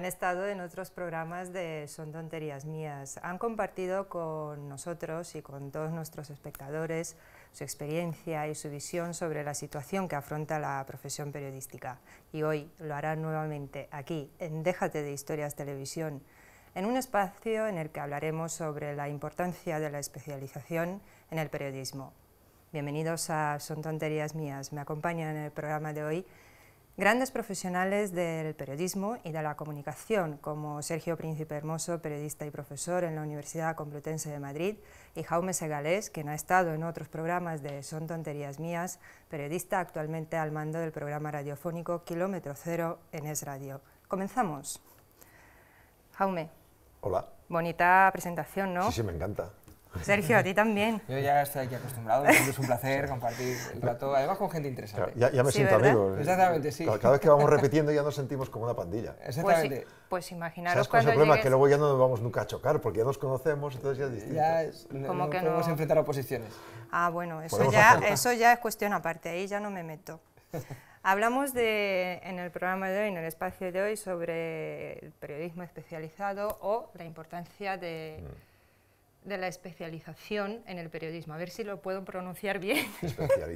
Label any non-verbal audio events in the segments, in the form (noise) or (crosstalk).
han estado en otros programas de Son Tonterías Mías. Han compartido con nosotros y con todos nuestros espectadores su experiencia y su visión sobre la situación que afronta la profesión periodística. Y hoy lo harán nuevamente aquí, en Déjate de Historias Televisión, en un espacio en el que hablaremos sobre la importancia de la especialización en el periodismo. Bienvenidos a Son Tonterías Mías. Me acompaña en el programa de hoy Grandes profesionales del periodismo y de la comunicación, como Sergio Príncipe Hermoso, periodista y profesor en la Universidad Complutense de Madrid, y Jaume Segalés, quien ha estado en otros programas de Son Tonterías Mías, periodista actualmente al mando del programa radiofónico Kilómetro Cero en Es Radio. Comenzamos. Jaume. Hola. Bonita presentación, ¿no? Sí, sí, me encanta. Sergio, a ti también. Yo ya estoy aquí acostumbrado, es un placer compartir el rato, además con gente interesante. Ya, me siento amigo. Exactamente, sí. Cada, vez que vamos repitiendo ya nos sentimos como una pandilla. Exactamente. Pues, pues imaginaros cuando es el problema? Llegues... Que luego ya no nos vamos nunca a chocar, porque ya nos conocemos, entonces ya es distinto. Ya no, que podemos enfrentar oposiciones. Ah, bueno, eso ya, eso ya es cuestión aparte, ahí ya no me meto. Hablamos de, en el programa de hoy, en el espacio de hoy, sobre el periodismo especializado o la importancia de... Mm de la especialización en el periodismo. A ver si lo puedo pronunciar bien (laughs)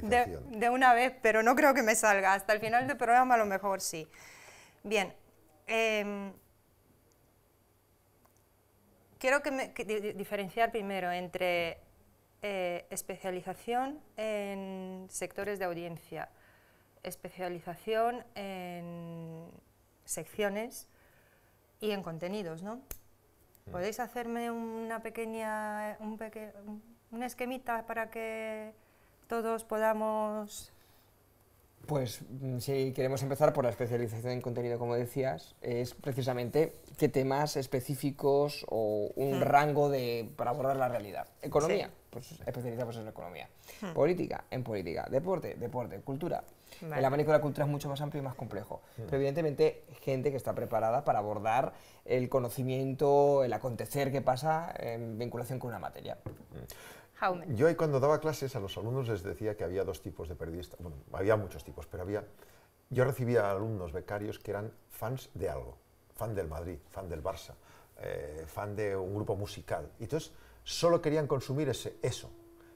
de, una vez, pero no creo que me salga. Hasta el final del programa a lo mejor sí. Bien. Em, quiero diferenciar primero entre eh, especialización en sectores de audiencia, especialización en secciones y en contenidos, ¿no? Mm. ¿Podéis hacerme una pequeña, un, esquemita para que todos podamos pues mm, si queremos empezar por la especialización en contenido, como decías, es precisamente qué temas específicos o un hmm. rango de, para abordar la realidad. Economía, pues especializamos pues, en economía. Hmm. Política, en política. Deporte, deporte. Cultura, el abanico de la cultura es mucho más amplio y más complejo. Mm. Pero evidentemente gente que está preparada para abordar el conocimiento, el acontecer que pasa en vinculación con una materia. Mm. Yo cuando daba clases a los alumnos les decía que había dos tipos de periodistas. Bueno, había muchos tipos, pero había... Yo recibía alumnos becarios que eran fans de algo. Fan del Madrid, fan del Barça, eh, fan de un grupo musical. Y entonces solo querían consumir ese, eso.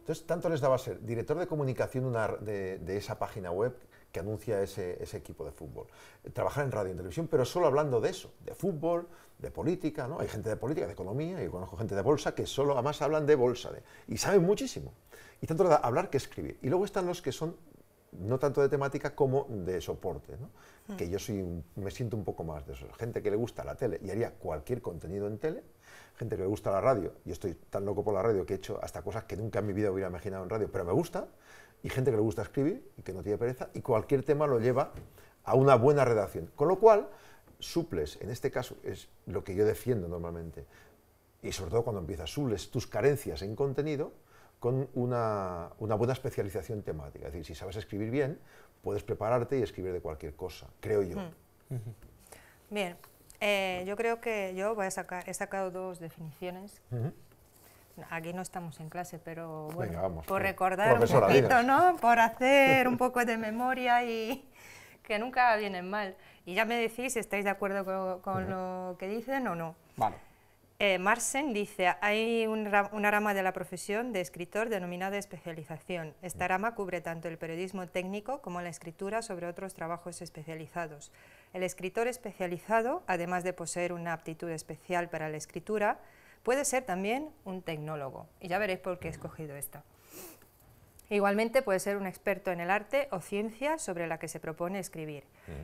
Entonces, tanto les daba ser director de comunicación de, esa página web que anuncia ese, equipo de fútbol, eh, trabajar en radio y televisión, pero solo hablando de eso, de fútbol, de política, ¿no? Hay gente de política, de economía, yo conozco gente de bolsa que solo además hablan de bolsa, de, y saben muchísimo. Y tanto hablar que escribir. Y luego están los que son no tanto de temática como de soporte, hmm. que yo soy, me siento un poco más de eso. Gente que le gusta la tele y haría cualquier contenido en tele, gente que le gusta la radio, yo estoy tan loco por la radio que he hecho hasta cosas que nunca en mi vida hubiera imaginado en radio, pero me gusta, y gente que le gusta escribir y que no tiene pereza, y cualquier tema lo lleva a una buena redacción. Con lo cual, suples, en este caso es lo que yo defiendo normalmente, y sobre todo cuando empiezas, suples tus carencias en contenido con una, una, buena especialización temática. Es decir, si sabes escribir bien, puedes prepararte y escribir de cualquier cosa, creo yo. Mm. Bien, eh, yo creo que yo he sacado dos definiciones. Aquí no estamos en clase, pero bueno, por recordar un poquito, ¿no? Por hacer un poco de memoria y (laughs) que nunca vienen mal. Y ya me decís si estáis de acuerdo con, lo que dicen o no. Vale. Eh, Marsen dice, hay un una rama de la profesión de escritor denominada especialización. Esta rama cubre tanto el periodismo técnico como la escritura sobre otros trabajos especializados. El escritor especializado, además de poseer una aptitud especial para la escritura, puede ser también un tecnólogo, y ya veréis por qué he escogido esta. Igualmente puede ser un experto en el arte o ciencia sobre la que se propone escribir.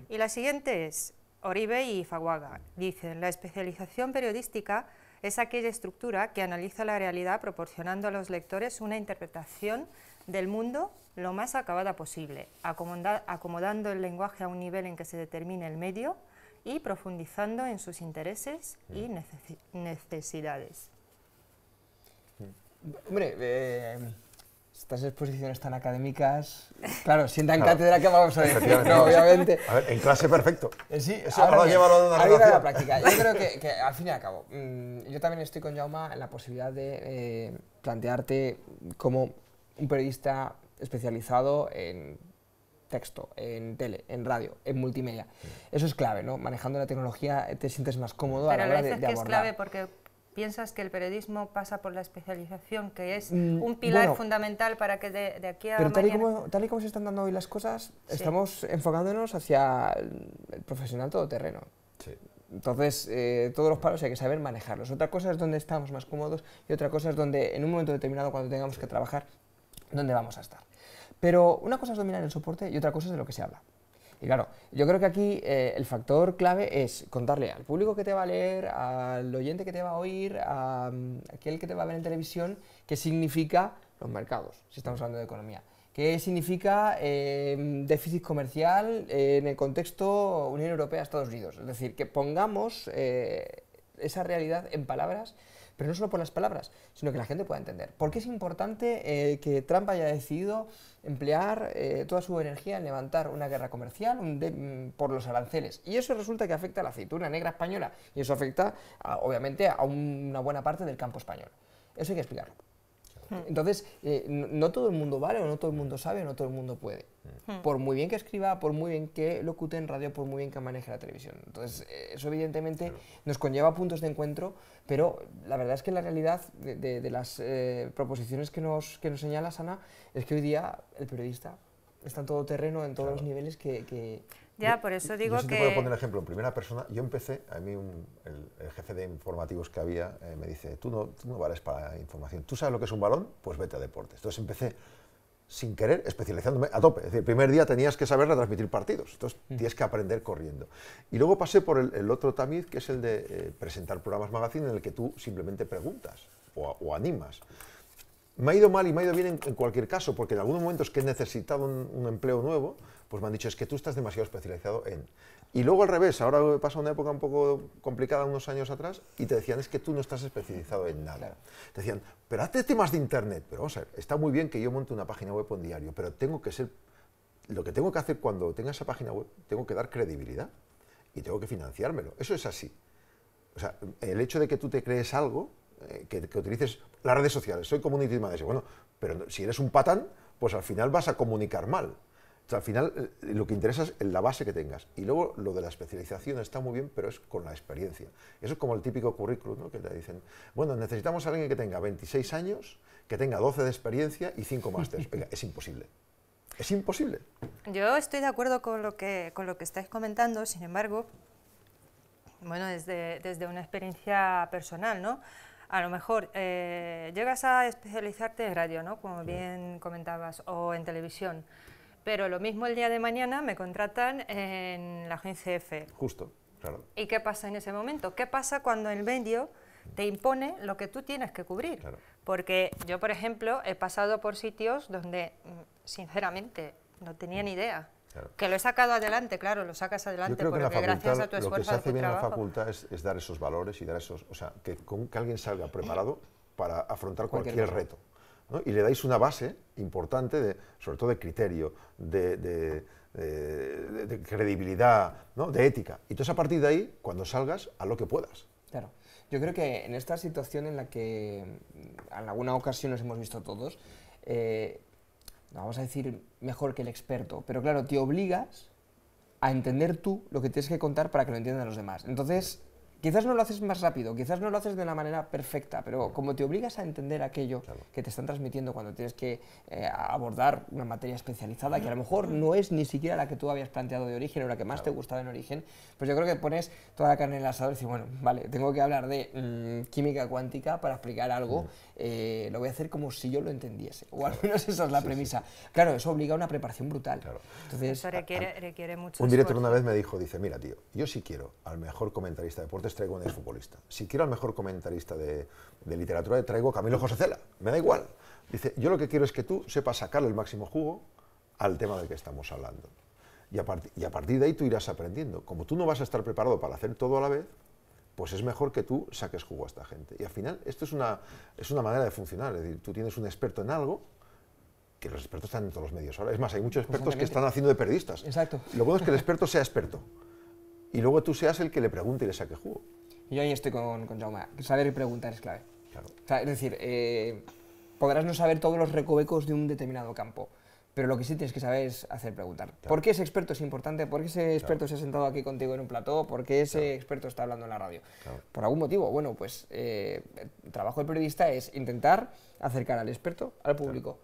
Y la siguiente es Oribe y Faguaga. Dicen, la especialización periodística es aquella estructura que analiza la realidad proporcionando a los lectores una interpretación del mundo lo más acabada posible, acomodando el lenguaje a un nivel en que se determine el medio y profundizando en sus intereses y necesidades. Mm. Hombre, eh, estas exposiciones tan académicas, (laughs) claro, sientan claro. cátedra que vamos a decir, no, obviamente. A ver, en clase perfecto. Eh, sí, eso ahora lleva la práctica. Yo creo (laughs) que, al fin y al cabo, mm, yo también estoy con Jauma en la posibilidad de eh, plantearte cómo un periodista especializado en texto, en tele, en radio, en multimedia. Mm. Eso es clave, ¿no? Manejando la tecnología eh, te sientes más cómodo a la hora de, abordar. que es clave porque piensas que el periodismo pasa por la especialización, que es mm, un pilar fundamental para que de, aquí a pero tal, y como, tal y como se están dando hoy las cosas, estamos enfocándonos hacia el profesional todoterreno. Sí. Entonces, eh, todos los palos hay que saber manejarlos. Otra cosa es donde estamos más cómodos y otra cosa es donde en un momento determinado, cuando tengamos que trabajar, dónde vamos a estar. Pero una cosa es dominar el soporte y otra cosa es de lo que se habla. Y claro, yo creo que aquí eh, el factor clave es contarle al público que te va a leer, al oyente que te va a oír, a, mm, aquel que te va a ver en televisión, qué significa los mercados, si estamos hablando de economía. ¿Qué significa em, déficit comercial en el contexto Unión Europea-Estados Unidos? Es decir, que pongamos eh, esa realidad en palabras pero no solo por las palabras, sino que la gente pueda entender. ¿Por qué es importante eh, que Trump haya decidido emplear eh, toda su energía en levantar una guerra comercial mm, por los aranceles? Y eso resulta que afecta a la aceituna negra española y eso afecta, obviamente, a una buena parte del campo español. Eso hay que explicarlo. Mm. Entonces, eh, no, todo el mundo vale, o no todo el mundo sabe, o no todo el mundo puede. Mm. Por muy bien que escriba, por muy bien que locute en radio, por muy bien que maneje la televisión. Entonces, eh, eso evidentemente nos conlleva puntos de encuentro, pero la verdad es que la realidad de, las eh, proposiciones que nos, que nos señala Sana es que hoy día el periodista está en todo terreno, en todos los niveles que ya, por eso digo yo, si Te puedo poner el ejemplo en primera persona. Yo empecé, a mí el, jefe de informativos que había eh, me dice, tú no, tú no vales para información. ¿Tú sabes lo que es un balón? Pues vete a deportes. Entonces empecé sin querer, especializándome a tope. Es decir, el primer día tenías que saber retransmitir partidos, entonces mm. tienes que aprender corriendo. Y luego pasé por el, otro tamiz, que es el de eh, presentar programas magazine en el que tú simplemente preguntas o animas me ha ido mal y me ha ido bien en, cualquier caso, porque en algunos momentos que he necesitado un, empleo nuevo, pues me han dicho, es que tú estás demasiado especializado en... Y luego al revés, ahora he pasado una época un poco complicada unos años atrás y te decían, es que tú no estás especializado en nada. Te decían, pero hazte temas de internet, pero vamos a ver, está muy bien que yo monte una página web o un diario, pero tengo que ser... Lo que tengo que hacer cuando tenga esa página web, tengo que dar credibilidad y tengo que financiármelo. Eso es así. O sea, el hecho de que tú te crees algo eh, que, utilices las redes sociales, soy community manager, bueno, pero si eres un patán, pues al final vas a comunicar mal. al final eh, lo que interesa es la base que tengas. Y luego lo de la especialización está muy bien, pero es con la experiencia. Eso es como el típico currículum que te dicen, bueno, necesitamos a alguien que tenga 26 años, que tenga 12 de experiencia y 5 másteres. es imposible. Es imposible. Yo estoy de acuerdo con lo que, con lo que estáis comentando, sin embargo, bueno, desde, desde una experiencia personal, ¿no? a lo mejor eh, llegas a especializarte en radio, ¿no? como bien comentabas, o en televisión, pero lo mismo el día de mañana me contratan en la agencia F. Justo, claro. ¿Y qué pasa en ese momento? ¿Qué pasa cuando el medio te impone lo que tú tienes que cubrir? Porque yo, por ejemplo, he pasado por sitios donde, mm, sinceramente, no tenía ni idea que lo he sacado adelante, claro, lo sacas adelante porque gracias a tu esfuerzo. Lo que hace bien la facultad es, dar esos valores y dar esos. O sea, que, que alguien salga preparado para afrontar cualquier, reto. Y le dais una base importante, de, sobre todo de criterio, de, credibilidad, de ética. Y entonces a partir de ahí, cuando salgas, a lo que puedas. Claro. Yo creo que en esta situación en la que en alguna ocasión nos hemos visto todos, eh, vamos a decir mejor que el experto, pero claro, te obligas a entender tú lo que tienes que contar para que lo entiendan los demás. Entonces, Quizás no lo haces más rápido, quizás no lo haces de la manera perfecta, pero como te obligas a entender aquello que te están transmitiendo cuando tienes que eh, abordar una materia especializada, que a lo mejor no es ni siquiera la que tú habías planteado de origen o la que más te gustaba en origen, pues yo creo que pones toda la carne en el asador y dices, bueno, vale, tengo que hablar de mm, química cuántica para explicar algo, eh, lo voy a hacer como si yo lo entendiese, o al menos esa es la premisa. Claro, eso obliga a una preparación brutal. eso requiere, mucho Un director una vez me dijo, dice, mira tío, yo sí quiero al mejor comentarista de deportes traigo traigo un exfutbolista. Si quiero al mejor comentarista de, literatura, traigo Camilo José Cela. Me da igual. Dice, yo lo que quiero es que tú sepas sacarle el máximo jugo al tema del que estamos hablando. Y a, y a partir de ahí tú irás aprendiendo. Como tú no vas a estar preparado para hacer todo a la vez, pues es mejor que tú saques jugo a esta gente. Y al final, esto es una, es una manera de funcionar. Es decir, tú tienes un experto en algo, que los expertos están en todos los medios ahora. Es más, hay muchos expertos que están haciendo de periodistas. Exacto. Lo bueno es que el experto sea experto y luego tú seas el que le pregunte y le saque jugo. Yo ahí estoy con, con Jaume. Saber preguntar es clave. es decir, eh, podrás no saber todos los recovecos de un determinado campo, pero lo que sí tienes que saber es hacer preguntar. ¿Por qué ese experto es importante? ¿Por qué ese experto se ha sentado aquí contigo en un plató? ¿Por qué ese experto está hablando en la radio? Por algún motivo. Bueno, pues eh, el trabajo del periodista es intentar acercar al experto al público.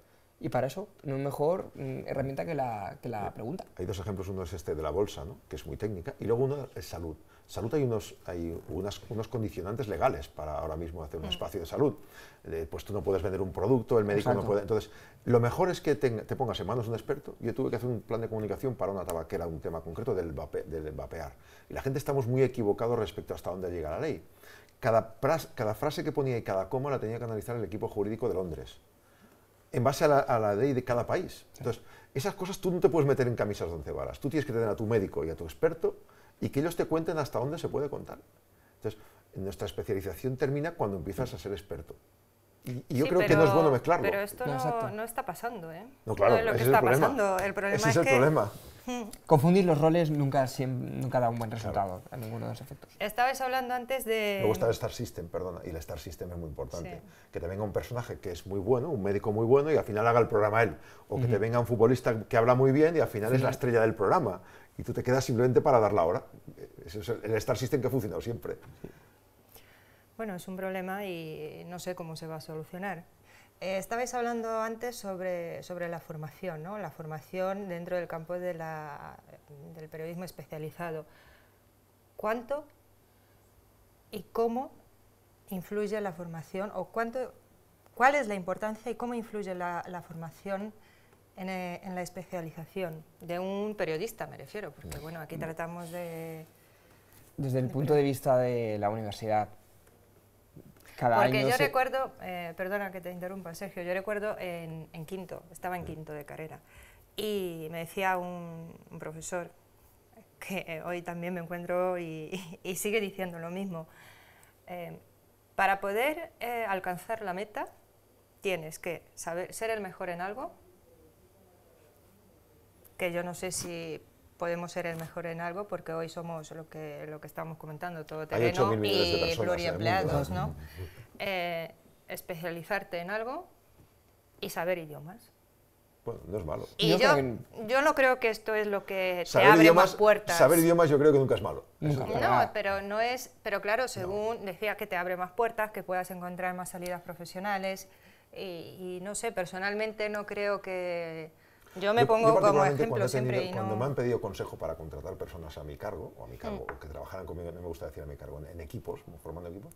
Y para eso, no es mejor mm, herramienta que la, pregunta. Hay dos ejemplos, uno es este de la bolsa, que es muy técnica, y luego uno es salud. Salud hay unos, hay unos condicionantes legales para ahora mismo hacer un mm. espacio de salud. Eh, pues tú no puedes vender un producto, el médico no puede... Entonces, lo mejor es que te, pongas en manos de un experto. Yo tuve que hacer un plan de comunicación para una tabaquera, un tema concreto del, vapear. Y la gente estamos muy equivocados respecto hasta dónde llega la ley. cada frase que ponía y cada coma la tenía que analizar el equipo jurídico de Londres en base a la, ley de cada país. Entonces, esas cosas tú no te puedes meter en camisas de Tú tienes que tener a tu médico y a tu experto y que ellos te cuenten hasta dónde se puede contar. Entonces, nuestra especialización termina cuando empiezas a ser experto. Y, yo creo que no es bueno mezclarlo. Pero esto no, está pasando, ¿eh? No, claro, está el pasando. El problema es, el problema. (laughs) Confundir los roles nunca, da un buen resultado en a ninguno de los efectos. Estabais hablando antes de... Me gusta el Star System, perdona, y el Star System es muy importante. Que te venga un personaje que es muy bueno, un médico muy bueno, y al final haga el programa él. O que te venga un futbolista que habla muy bien y al final es la estrella del programa. Y tú te quedas simplemente para dar la hora. Ese es el Star System que ha funcionado siempre. Bueno, es un problema y no sé cómo se va a solucionar. Eh, estabais hablando antes sobre, sobre la formación, ¿no? la formación dentro del campo del periodismo especializado. ¿Cuánto y cómo influye la formación o cuánto, cuál es la importancia y cómo influye la, la formación en, eh, en, la especialización de un periodista, me refiero? Porque bueno, aquí mm. tratamos de... Desde el punto de vista de la universidad, porque yo recuerdo, eh, perdona que te interrumpa, Sergio, yo recuerdo en, quinto, estaba en quinto de carrera, y me decía un, profesor, que eh, hoy también me encuentro y, (laughs) sigue diciendo lo mismo, eh, para poder alcanzar la meta tienes que saber ser el mejor en algo, que yo no sé si podemos ser el mejor en algo porque hoy somos lo que, lo que estamos comentando, todo terreno y ¿eh? pluriempleados, ¿no? Eh, especializarte en algo y saber idiomas. Bueno, no es malo. Y yo, no creo que esto es lo que te abre más puertas. Saber idiomas yo creo que nunca es malo. No, pero no es, pero claro, según decía que te abre más puertas, que puedas encontrar más salidas profesionales y no sé, personalmente no creo que yo me pongo como ejemplo siempre. Cuando me han pedido consejo para contratar personas a mi cargo, o a mi cargo, mm. o que trabajaran conmigo, no me gusta decir a mi cargo, en, equipos, formando equipos,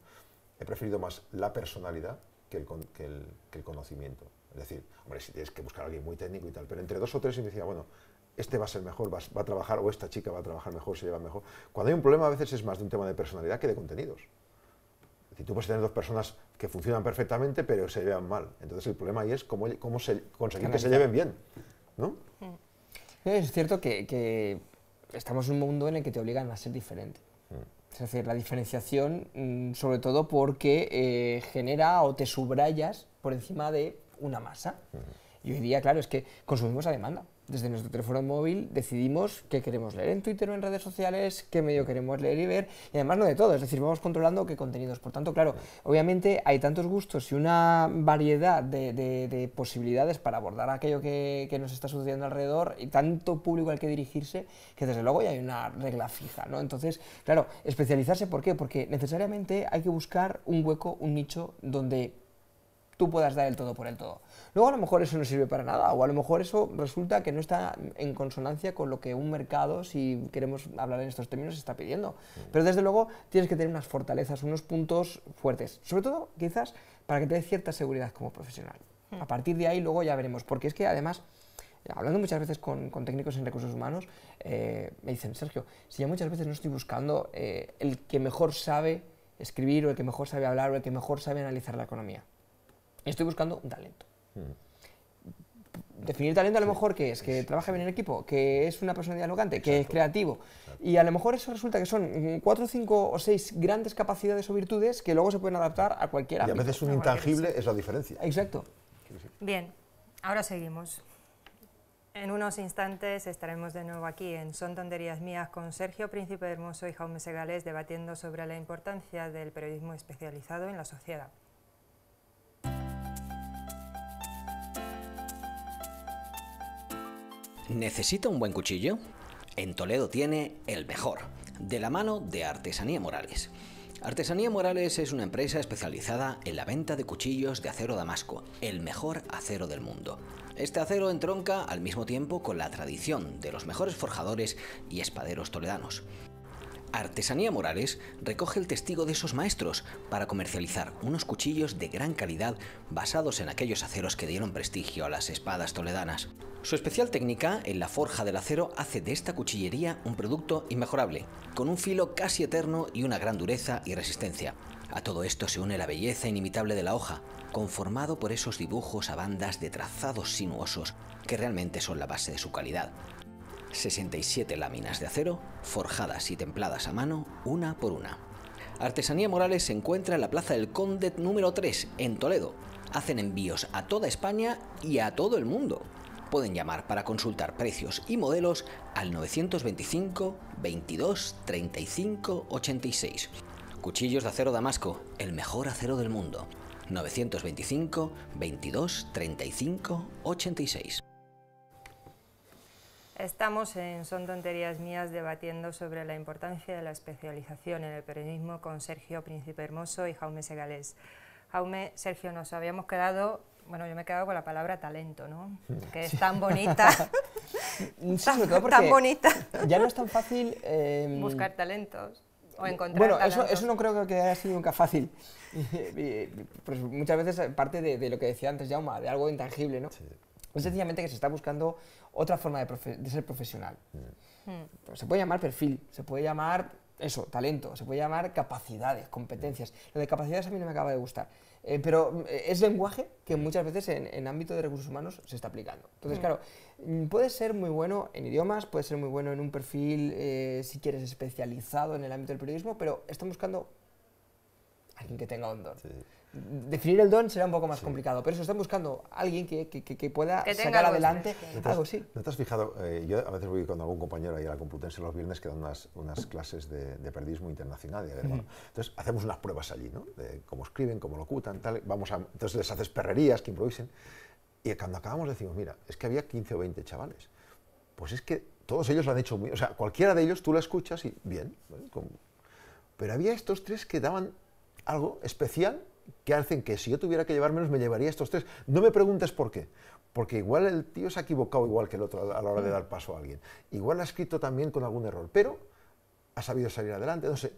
he preferido más la personalidad que el, conocimiento. Es decir, hombre, si tienes que buscar a alguien muy técnico y tal, pero entre dos o tres y me decía, bueno, este va a ser mejor, va, a trabajar, o esta chica va a trabajar mejor, se lleva mejor. Cuando hay un problema a veces es más de un tema de personalidad que de contenidos. Es decir, tú puedes tener dos personas que funcionan perfectamente, pero se llevan mal. Entonces el problema ahí es cómo, cómo conseguir que se lleven bien. Mm. Es cierto que, estamos en un mundo en el que te obligan a ser diferente. Mm. Es decir, la diferenciación, mm, sobre todo porque eh, genera o te subrayas por encima de una masa. Y hoy día, claro, es que consumimos a demanda desde nuestro teléfono móvil decidimos qué queremos leer en Twitter o en redes sociales, qué medio queremos leer y ver, y además no de todo, es decir, vamos controlando qué contenidos. Por tanto, claro, obviamente hay tantos gustos y una variedad de, posibilidades para abordar aquello que, que, nos está sucediendo alrededor y tanto público al que dirigirse que desde luego ya hay una regla fija, ¿no? Entonces, claro, especializarse, ¿por qué? Porque necesariamente hay que buscar un hueco, un nicho donde tú puedas dar el todo por el todo. Luego a lo mejor eso no sirve para nada, o a lo mejor eso resulta que no está en consonancia con lo que un mercado, si queremos hablar en estos términos, está pidiendo. Mm. Pero desde luego tienes que tener unas fortalezas, unos puntos fuertes, sobre todo quizás para que te dé cierta seguridad como profesional. Mm. A partir de ahí luego ya veremos, porque es que además hablando muchas veces con, técnicos en recursos humanos, eh, me dicen, Sergio, si ya muchas veces no estoy buscando eh, el que mejor sabe escribir o el que mejor sabe hablar o el que mejor sabe analizar la economía. Estoy buscando un talento. Mm. Definir talento a lo mejor que es que trabaja bien en equipo, que es una persona dialogante, que es creativo. Y a lo mejor eso resulta que son mm, cuatro, cinco o seis grandes capacidades o virtudes que luego se pueden adaptar a cualquier ámbito. Y a veces un intangible es la diferencia. Exacto. Bien, ahora seguimos. En unos instantes estaremos de nuevo aquí en Son Tonterías Mías con Sergio Príncipe Hermoso y Jaume Segales debatiendo sobre la importancia del periodismo especializado en la sociedad. ¿Necesita un buen cuchillo? En Toledo tiene el mejor, de la mano de Artesanía Morales. Artesanía Morales es una empresa especializada en la venta de cuchillos de acero damasco, el mejor acero del mundo. Este acero entronca al mismo tiempo con la tradición de los mejores forjadores y espaderos toledanos. Artesanía Morales recoge el testigo de esos maestros para comercializar unos cuchillos de gran calidad basados en aquellos aceros que dieron prestigio a las espadas toledanas. Su especial técnica en la forja del acero hace de esta cuchillería un producto inmejorable, con un filo casi eterno y una gran dureza y resistencia. A todo esto se une la belleza inimitable de la hoja, conformado por esos dibujos a bandas de trazados sinuosos que realmente son la base de su calidad. 67 láminas de acero, forjadas y templadas a mano, una por una. Artesanía Morales se encuentra en la Plaza del Conde número 3, en Toledo. Hacen envíos a toda España y a todo el mundo. Pueden llamar para consultar precios y modelos al 925 22 35 86. Cuchillos de acero damasco, el mejor acero del mundo. 925 22 35 86. Estamos en Son Tonterías Mías debatiendo sobre la importancia de la especialización en el periodismo con Sergio Príncipe Hermoso y Jaume Segales. Jaume, Sergio, nos habíamos quedado, bueno, yo me he quedado con la palabra talento, ¿no? Mm. Que es tan bonita. sí, (laughs) (laughs) porque tan bonita. Ya no es tan fácil... Em, Buscar talentos. O encontrar bueno, talentos. eso, eso no creo que haya sido nunca fácil. (laughs) pues muchas veces parte de, lo que decía antes Jaume, de algo intangible, ¿no? Es sencillamente que se está buscando otra forma de, ser profesional. Mm. Se puede llamar perfil, se puede llamar eso, talento, se puede llamar capacidades, competencias. Mm. Lo de capacidades a mí no me acaba de gustar. Eh, pero mm, es lenguaje que muchas veces en, ámbito de recursos humanos se está aplicando. Entonces, claro, puede ser muy bueno en idiomas, puede ser muy bueno en un perfil, eh, si quieres, especializado en el ámbito del periodismo, pero están buscando alguien que tenga un don. Sí definir el don será un poco más complicado, pero eso están buscando alguien que, pueda sacar adelante algo, sí. ¿No te has fijado? Eh, yo a veces voy con algún compañero ahí a la Complutense los viernes que dan unas, clases de, perdismo periodismo internacional. Y entonces hacemos unas pruebas allí, ¿no? De cómo escriben, cómo locutan, tal. Vamos a, entonces les haces perrerías que improvisen. Y cuando acabamos decimos, mira, es que había 15 o 20 chavales. Pues es que todos ellos lo han hecho muy... O sea, cualquiera de ellos tú la escuchas y bien. pero había estos tres que daban algo especial que hacen que si yo tuviera que llevar menos, me llevaría estos tres. No me preguntes por qué, porque igual el tío se ha equivocado igual que el otro a la hora de mm. dar paso a alguien. Igual ha escrito también con algún error, pero ha sabido salir adelante, no sé,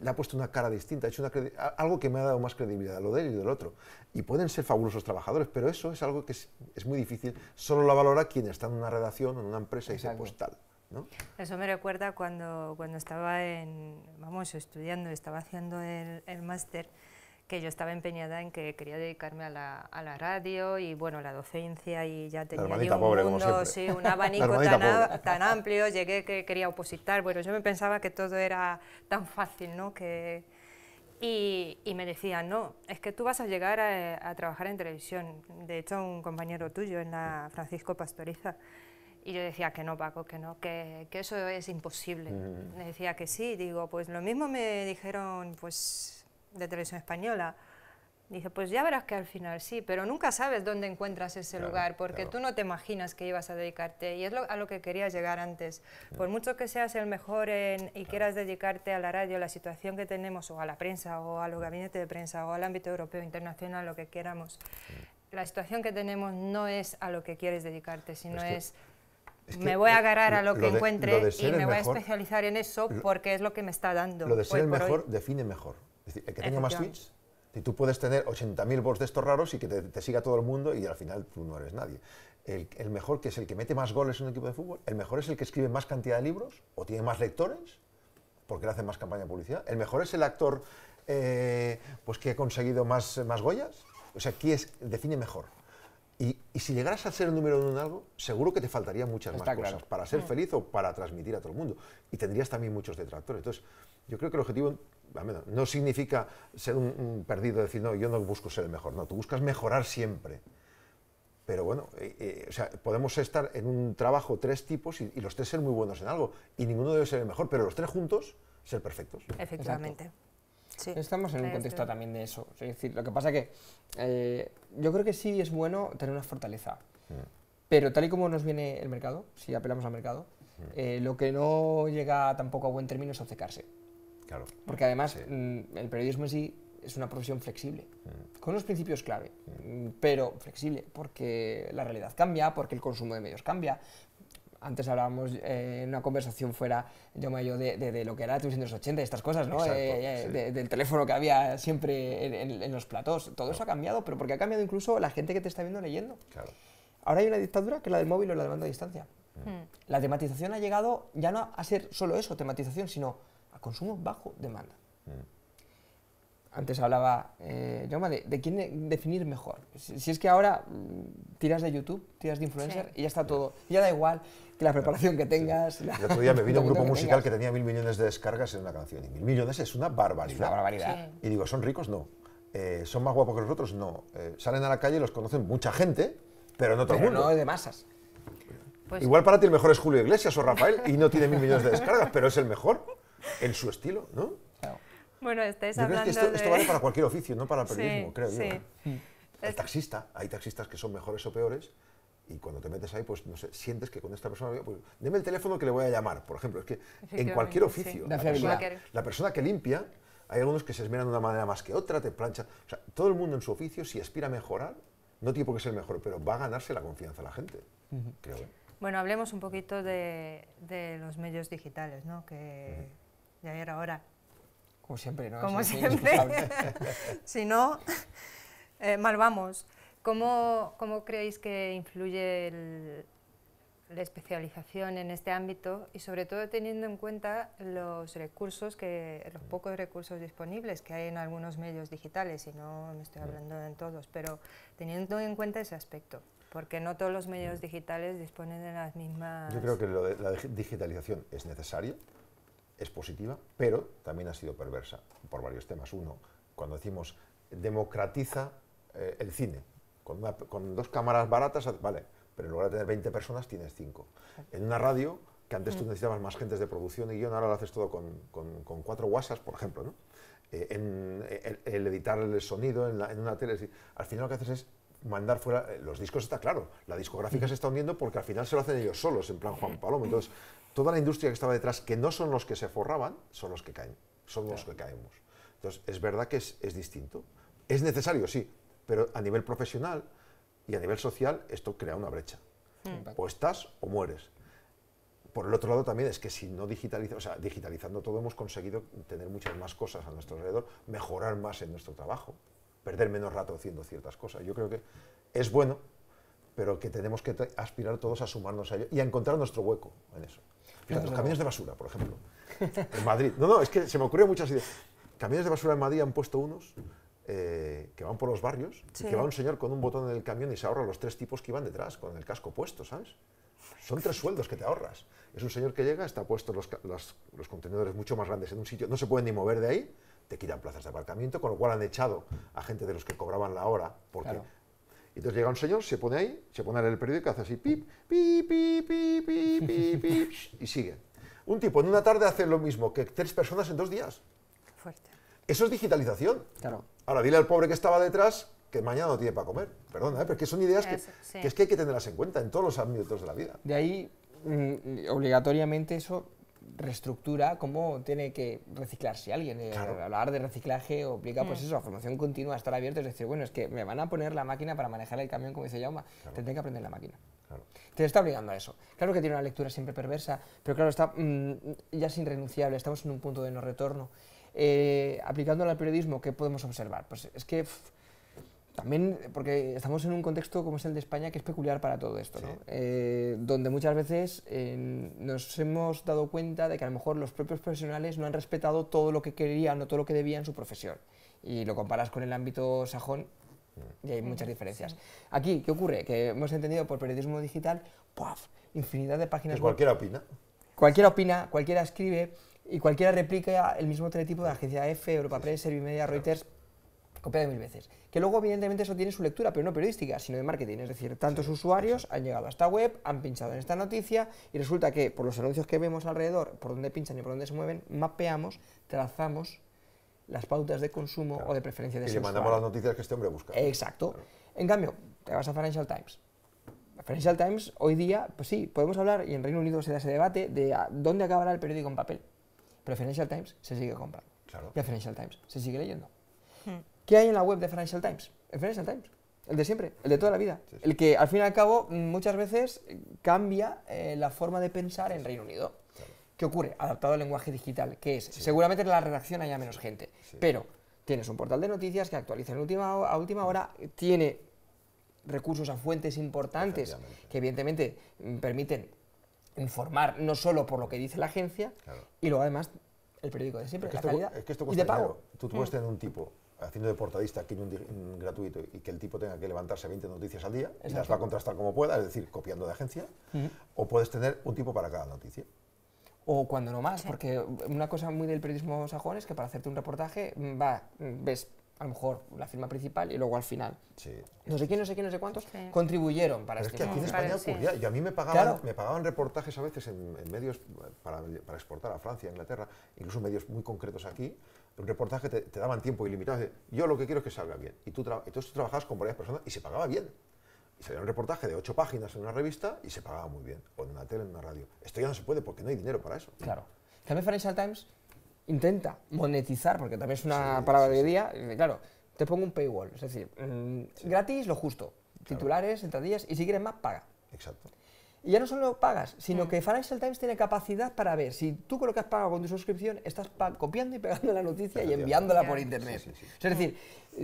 le ha puesto una cara distinta, ha hecho algo que me ha dado más credibilidad, lo de él y del otro. Y pueden ser fabulosos trabajadores, pero eso es algo que es, muy difícil, solo lo valora quien está en una redacción, en una empresa y se postal. Pues eso me recuerda cuando, cuando estaba en, vamos, estudiando, estaba haciendo el, el máster, que yo estaba empeñada en que quería dedicarme a la, a la radio y bueno, la docencia y ya tenía un un abanico tan, amplio, llegué que quería opositar, bueno, yo me pensaba que todo era tan fácil, ¿no? Que, y, me decían, no, es que tú vas a llegar a, trabajar en televisión, de hecho un compañero tuyo, en la Francisco Pastoriza, y yo decía que no, Paco, que no, que, eso es imposible. Me decía que sí, digo, pues lo mismo me dijeron, pues de televisión española. Dice, pues ya verás que al final sí, pero nunca sabes dónde encuentras ese lugar, porque tú no te imaginas que ibas a dedicarte. Y es a lo que querías llegar antes. Por mucho que seas el mejor en, y quieras dedicarte a la radio, la situación que tenemos, o a la prensa, o a los gabinetes de prensa, o al ámbito europeo, internacional, lo que queramos, la situación que tenemos no es a lo que quieres dedicarte, sino es... me voy a agarrar a lo, que encuentre y me voy a especializar en eso porque es lo que me está dando. Lo de ser el mejor define mejor. Es decir, el que tenga más tweets, y tú puedes tener 80.000 bots de estos raros y que te, siga todo el mundo y al final tú no eres nadie. El, mejor que es el que mete más goles en un equipo de fútbol, el mejor es el que escribe más cantidad de libros o tiene más lectores porque le hacen más campaña de publicidad. El mejor es el actor eh, pues que ha conseguido más, más Goyas. O sea, aquí es, define mejor. Y, si llegaras a ser el número uno en algo, seguro que te faltarían muchas más cosas para ser mm. feliz o para transmitir a todo el mundo. Y tendrías también muchos detractores. Entonces, yo creo que el objetivo no significa ser un, perdido, decir, no, yo no busco ser el mejor, no, tú buscas mejorar siempre. Pero bueno, eh, eh, o sea, podemos estar en un trabajo tres tipos y, los tres ser muy buenos en algo y ninguno debe ser el mejor, pero los tres juntos ser perfectos. Efectivamente. Estamos en un contexto también de eso. Es decir, lo que pasa que eh, yo creo que sí es bueno tener una fortaleza. Mm. Pero tal y como nos viene el mercado, si apelamos al mercado, mm. lo que no llega tampoco a buen término es obcecarse. Porque además mm, el periodismo en sí es una profesión flexible, mm. con unos principios clave, mm. pero flexible, porque la realidad cambia, porque el consumo de medios cambia. Antes hablábamos eh, en una conversación fuera, yo me yo, de, lo que era la los 80 y estas cosas, ¿no? Eh, eh, del teléfono que había siempre en, los platós. Todo eso ha cambiado, pero porque ha cambiado incluso la gente que te está viendo leyendo. Claro. Ahora hay una dictadura que es la del móvil o la de mando a distancia. La tematización ha llegado ya no a ser solo eso, tematización, sino consumo bajo demanda. Mm. Antes hablaba, eh, de, quién definir mejor. Si, es que ahora mm, tiras de YouTube, tiras de influencer y ya está todo. Ya da igual que la preparación que tengas. otro día me vino un (laughs) grupo musical que, tenía mil millones de descargas en una canción. Y mil millones es una barbaridad. una barbaridad. Y digo, ¿son ricos? No. Eh, ¿Son más guapos que los otros? No. Eh, salen a la calle, y los conocen mucha gente, pero no todo el mundo. No de masas. Pues igual para ti el mejor es Julio Iglesias o Rafael y no tiene mil millones de descargas, pero es el mejor en su estilo, ¿no? Bueno, estáis hablando creo que esto, vale para cualquier oficio, no para el periodismo, creo yo. El ¿eh? mm. taxista, hay taxistas que son mejores o peores, y cuando te metes ahí, pues no sé, sientes que con esta persona, pues, deme el teléfono que le voy a llamar, por ejemplo. Es que en cualquier oficio, la, persona, que limpia, hay algunos que se esmeran de una manera más que otra, te planchan. O sea, todo el mundo en su oficio, si aspira a mejorar, no tiene por qué ser mejor, pero va a ganarse la confianza de la gente, creo. ¿eh? Bueno, hablemos un poquito de, los medios digitales, ¿no? Que, ya era hora. Como siempre, ¿no? Como siempre. (laughs) si no, eh, mal vamos. ¿Cómo, ¿Cómo, creéis que influye la especialización en este ámbito y sobre todo teniendo en cuenta los recursos, que, los pocos recursos disponibles que hay en algunos medios digitales, y no me estoy hablando en todos, pero teniendo en cuenta ese aspecto? Porque no todos los medios digitales disponen de las mismas... Yo creo que la digitalización es necesaria, es positiva, pero también ha sido perversa por varios temas. Uno, cuando decimos democratiza eh, el cine, con, dos cámaras baratas, vale, pero en lugar de tener 20 personas tienes 5. En una radio, que antes tú necesitabas más gentes de producción y guión, ahora lo haces todo con, cuatro guasas, por ejemplo, ¿no? Eh, en, eh, el, editar el sonido en, en una tele, al final lo que haces es mandar fuera eh, los discos está claro, la discográfica se está hundiendo porque al final se lo hacen ellos solos, en plan Juan Palomo. Entonces, toda la industria que estaba detrás, que no son los que se forraban, son los que caen, son los que caemos. Entonces, es verdad que es, distinto. Es necesario, sí, pero a nivel profesional y a nivel social esto crea una brecha. Mm. O estás o mueres. Por el otro lado también es que si no digitalizamos, o sea, digitalizando todo hemos conseguido tener muchas más cosas a nuestro alrededor, mejorar más en nuestro trabajo perder menos rato haciendo ciertas cosas. Yo creo que es bueno, pero que tenemos que aspirar todos a sumarnos a ello y a encontrar nuestro hueco en eso. los camiones de basura, por ejemplo, (laughs) en Madrid. No, no, es que se me ocurrieron muchas ideas. Camiones de basura en Madrid han puesto unos eh, que van por los barrios, y que va un señor con un botón en el camión y se ahorra los tres tipos que iban detrás con el casco puesto, ¿sabes? Son tres sueldos que te ahorras. Es un señor que llega, está puesto los contenedores mucho más grandes en un sitio, no se pueden ni mover de ahí, te quitan plazas de aparcamiento, con lo cual han echado a gente de los que cobraban la hora, porque claro. Entonces llega un señor, se pone ahí, se pone en el periódico, hace así, pip, pip, pip, pip, pip, pip, (laughs) y sigue. Un tipo en una tarde hace lo mismo que tres personas en dos días. Fuerte. Eso es digitalización. Claro. Ahora dile al pobre que estaba detrás que mañana no tiene para comer. Perdona, ¿eh? porque son ideas que, que, es que hay que tenerlas en cuenta en todos los ámbitos de la vida. De ahí, mm, obligatoriamente, eso reestructura cómo tiene que reciclarse alguien. Eh, hablar de reciclaje obliga, pues mm. eso, a formación continua, a estar abierto, es decir, bueno, es que me van a poner la máquina para manejar el camión, como dice Jauma, tendré que aprender la máquina. Te está obligando a eso. Claro que tiene una lectura siempre perversa, pero claro, está mm, ya es irrenunciable, estamos en un punto de no retorno. Eh, aplicándolo al periodismo, ¿qué podemos observar? Pues es que... También porque estamos en un contexto como es el de España, que es peculiar para todo esto, ¿no? Eh, donde muchas veces eh, nos hemos dado cuenta de que a lo mejor los propios profesionales no han respetado todo lo que querían o todo lo que debían su profesión. Y lo comparas con el ámbito sajón y hay muchas diferencias. Aquí, ¿qué ocurre? Que hemos entendido por periodismo digital, ¡puff! infinidad de páginas. ¿Y cualquiera opina. Cualquiera opina, cualquiera escribe y cualquiera replica el mismo teletipo de la agencia F, Europa Press, Servimedia, Reuters copiado mil veces. Que luego, evidentemente, eso tiene su lectura, pero no periodística, sino de marketing. Es decir, tantos usuarios han llegado a esta web, han pinchado en esta noticia y resulta que por los anuncios que vemos alrededor, por dónde pinchan y por dónde se mueven, mapeamos, trazamos las pautas de consumo o de preferencia de y ese Y le mandamos las noticias que este hombre busca. Exacto. En cambio, te vas a Financial Times. Financial Times hoy día, pues sí, podemos hablar, y en Reino Unido se da ese debate, de ah, dónde acabará el periódico en papel. Pero Financial Times se sigue comprando. Claro. Y Financial Times se sigue leyendo. Hmm. ¿Qué hay en la web de Financial Times? El Financial Times. El de siempre, el de toda la vida. El que al fin y al cabo muchas veces cambia eh, la forma de pensar en Reino Unido. ¿Qué ocurre? Adaptado al lenguaje digital, que es, seguramente en la redacción haya menos gente, pero tienes un portal de noticias que actualiza en última, a última hora, tiene recursos a fuentes importantes que evidentemente mm, permiten informar no solo por lo que dice la agencia, y luego además el periódico de siempre, es que cuesta de pago. Tú, puedes mm. un tipo haciendo de portadista aquí en un, gratuito y que el tipo tenga que levantarse 20 noticias al día se las va a contrastar como pueda, es decir, copiando de agencia, o puedes tener un tipo para cada noticia. O cuando no más, porque una cosa muy del periodismo sajón es que para hacerte un reportaje mm, va, mm, ves a lo mejor la firma principal y luego al final. No sé quién, no sé quién, no sé cuántos contribuyeron para este Es que aquí en España y a mí me pagaban, me pagaban reportajes a veces en, medios para, exportar a Francia, a Inglaterra, incluso medios muy concretos aquí. Un reportaje te, daban tiempo ilimitado. yo lo que quiero es que salga bien. Y tú, entonces tú trabajabas con varias personas y se pagaba bien. Y salía un reportaje de ocho páginas en una revista y se pagaba muy bien. O en una tele, en una radio. Esto ya no se puede porque no hay dinero para eso. Claro. También Financial Times intenta monetizar, porque también es una palabra de día, claro, te pongo un paywall, es decir, mm, gratis lo justo, titulares, entradillas, y si quieres más, paga. Exacto. Y ya no solo pagas, sino mm. que Financial Times tiene capacidad para ver si tú con lo que has pagado con tu suscripción estás copiando y pegando la noticia y enviándola por internet. Es decir,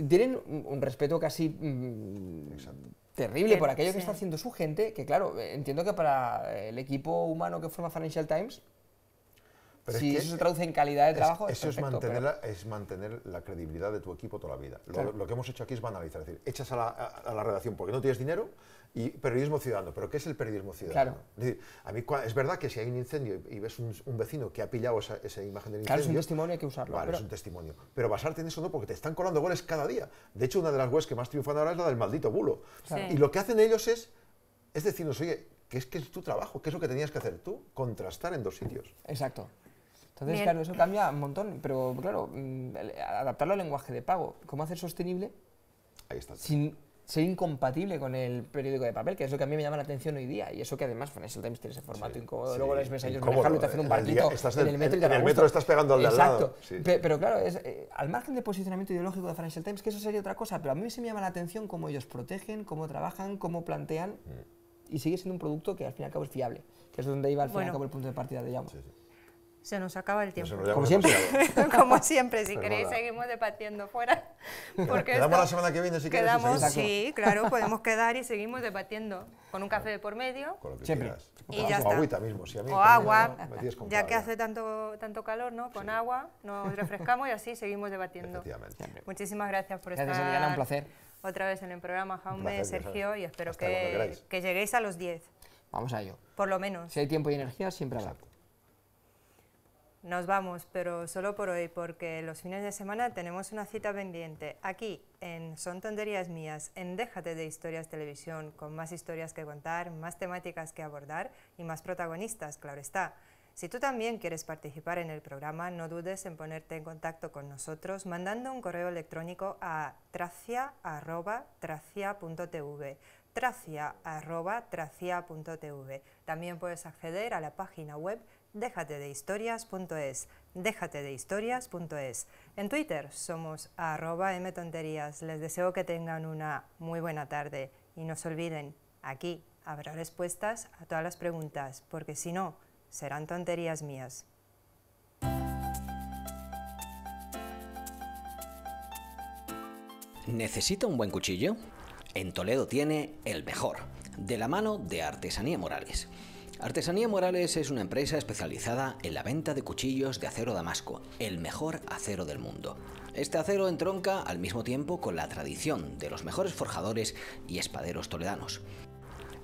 tienen un respeto casi mm, terrible por aquello que está haciendo su gente, que claro, eh, entiendo que para el equipo humano que forma Financial Times si eso se traduce en calidad de trabajo, eso es, mantener, es mantener la credibilidad de tu equipo toda la vida. Lo, que hemos hecho aquí es banalizar, es decir, echas a la, a, la redacción porque no tienes dinero y periodismo ciudadano. ¿Pero qué es el periodismo ciudadano? Claro. Es, a mí, es verdad que si hay un incendio y ves un, vecino que ha pillado esa, imagen del incendio... Claro, es un testimonio, hay que usarlo. Claro, es un testimonio. Pero basarte en eso no, porque te están colando goles cada día. De hecho, una de las webs que más triunfan ahora es la del maldito bulo. Y lo que hacen ellos es, es decirnos, oye, ¿qué es, que es tu trabajo? ¿Qué es lo que tenías que hacer tú? Contrastar en dos sitios. Exacto. Entonces, claro, eso cambia un montón, pero claro, mm, adaptarlo al lenguaje de pago, ¿cómo hacer sostenible? Sin ser incompatible con el periódico de papel, que es lo que a mí me llama la atención hoy día. Y eso que además Financial Times tiene ese formato incómodo. Luego les ves a ellos manejarlo, te hacen un barquito en el metro y estás pegando al de al lado. Exacto. Pero, claro, es, eh, al margen del posicionamiento ideológico de Financial Times, que eso sería otra cosa, pero a mí se me llama la atención cómo ellos protegen, cómo trabajan, cómo plantean. Mm. Y sigue siendo un producto que al fin y al cabo es fiable, que es donde iba al fin y al cabo el punto de partida de llamo. Se nos acaba el tiempo. Como siempre. (laughs) Como siempre, si queréis seguimos debatiendo fuera. (laughs) quedamos la semana que viene si quedamos, queréis, Sí, claro, podemos quedar y seguimos debatiendo con un café de por medio. siempre. o agua, ya que hace tanto, tanto calor, ¿no? Con agua nos (laughs) refrescamos y así seguimos debatiendo. Muchísimas gracias por estar. un placer. Otra vez en el programa Jaume, Sergio, y espero que, que, lleguéis a los 10. Vamos a ello. Por lo menos. Si hay tiempo y energía, siempre habrá. Nos vamos, pero solo por hoy, porque los fines de semana tenemos una cita pendiente, aquí, en Son Tonterías Mías, en Déjate de Historias Televisión, con más historias que contar, más temáticas que abordar y más protagonistas, claro está. Si tú también quieres participar en el programa, no dudes en ponerte en contacto con nosotros mandando un correo electrónico a tracia.tracia.tv tracia.tracia.tv. También puedes acceder a la página web déjate de historias.es, déjate de historias.es. En Twitter somos arroba mtonterías. Les deseo que tengan una muy buena tarde y no se olviden, aquí habrá respuestas a todas las preguntas, porque si no, serán tonterías mías. ¿Necesita un buen cuchillo? En Toledo tiene el mejor, de la mano de Artesanía Morales. Artesanía Morales es una empresa especializada en la venta de cuchillos de acero damasco, el mejor acero del mundo. Este acero entronca al mismo tiempo con la tradición de los mejores forjadores y espaderos toledanos.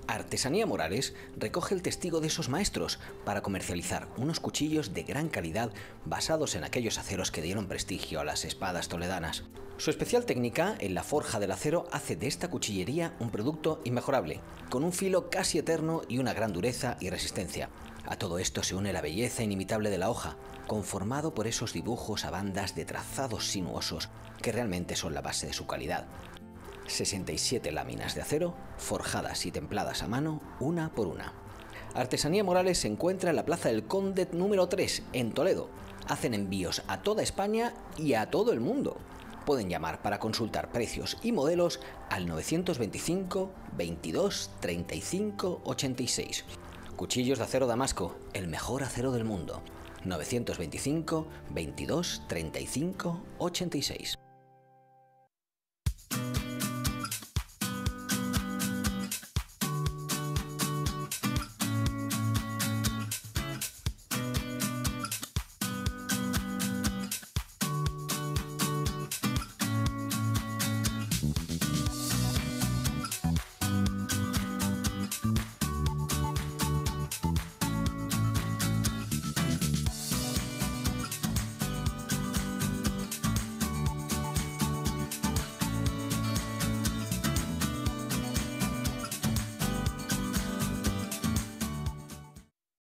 Artesanía Morales recoge el testigo de esos maestros para comercializar unos cuchillos de gran calidad basados en aquellos aceros que dieron prestigio a las espadas toledanas. Su especial técnica en la forja del acero hace de esta cuchillería un producto inmejorable, con un filo casi eterno y una gran dureza y resistencia. A todo esto se une la belleza inimitable de la hoja, conformado por esos dibujos a bandas de trazados sinuosos que realmente son la base de su calidad. 67 láminas de acero, forjadas y templadas a mano, una por una. Artesanía Morales se encuentra en la Plaza del Conde número 3, en Toledo. Hacen envíos a toda España y a todo el mundo. Pueden llamar para consultar precios y modelos al 925 22 35 86. Cuchillos de acero damasco, el mejor acero del mundo. 925 22 35 86.